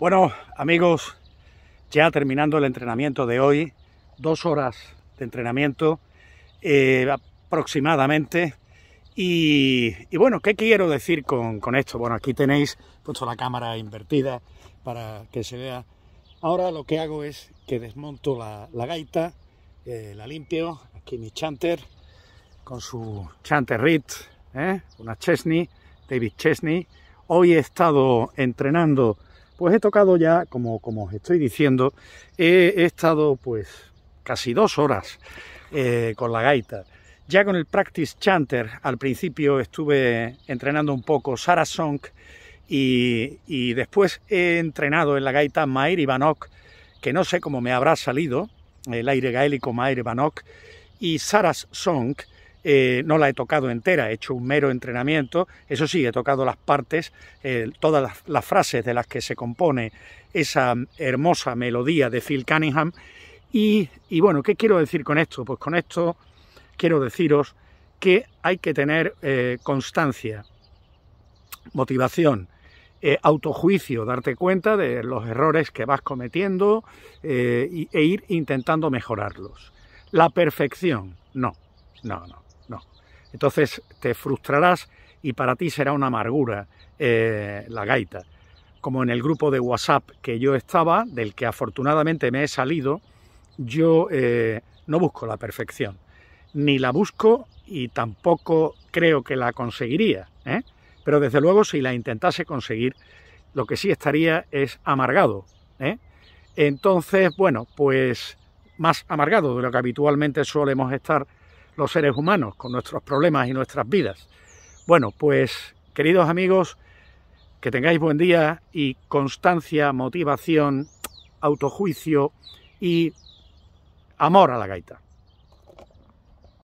Bueno, amigos, ya terminando el entrenamiento de hoy, dos horas de entrenamiento eh, aproximadamente. Y, bueno, ¿qué quiero decir con, esto? Bueno, aquí tenéis puesto la cámara invertida para que se vea. Ahora lo que hago es que desmonto la, gaita, eh, la limpio, aquí mi chanter con su chanter Reed, ¿eh? una Chesney, David Chesney. Hoy he estado entrenando pues he tocado ya, como, como os estoy diciendo, he, estado pues casi dos horas eh, con la gaita. Ya con el practice chanter, al principio estuve entrenando un poco Sara Song y, después he entrenado en la gaita Mair Banok, que no sé cómo me habrá salido, el aire gaélico Mair Banok y Sarah Song, eh, no la he tocado entera, he hecho un mero entrenamiento, eso sí, he tocado las partes, eh, todas las, frases de las que se compone esa hermosa melodía de Phil Cunningham. Y, bueno, ¿qué quiero decir con esto? Pues con esto quiero deciros que hay que tener eh, constancia, motivación, autojuicio, darte cuenta de los errores que vas cometiendo e ir intentando mejorarlos. La perfección, no, no, no. Entonces te frustrarás y para ti será una amargura eh, la gaita. Como en el grupo de WhatsApp que yo estaba, del que afortunadamente me he salido, yo eh, no busco la perfección, ni la busco y tampoco creo que la conseguiría. ¿eh? Pero desde luego si la intentase conseguir, lo que sí estaría es amargado. Entonces, bueno, pues más amargado de lo que habitualmente solemos estar los seres humanos, con nuestros problemas y nuestras vidas. Bueno, pues queridos amigos, que tengáis buen día y constancia, motivación, autojuicio y amor a la gaita.